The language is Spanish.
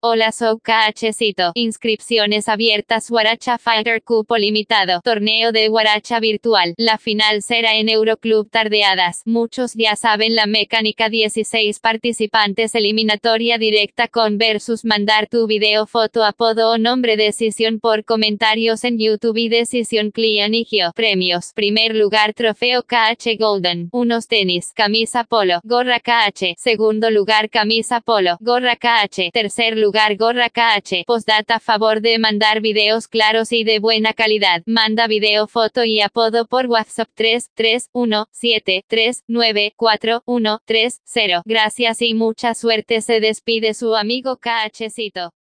Hola KH Cito. Inscripciones abiertas Guaracha Fighter Cupo Limitado. Torneo de Guaracha Virtual. La final será en Euroclub Tardeadas. Muchos ya saben la mecánica 16 participantes eliminatoria directa con versus mandar tu video foto apodo o nombre decisión por comentarios en YouTube y decisión clianigio. Premios. Primer lugar trofeo KH Golden. Unos tenis. Camisa polo. Gorra KH. Segundo lugar camisa polo. Gorra KH. Tercer lugar lugar gorra KH. Postdata favor de mandar videos claros y de buena calidad. Manda video, foto y apodo por WhatsApp 3317394130. Gracias y mucha suerte. Se despide su amigo KHcito.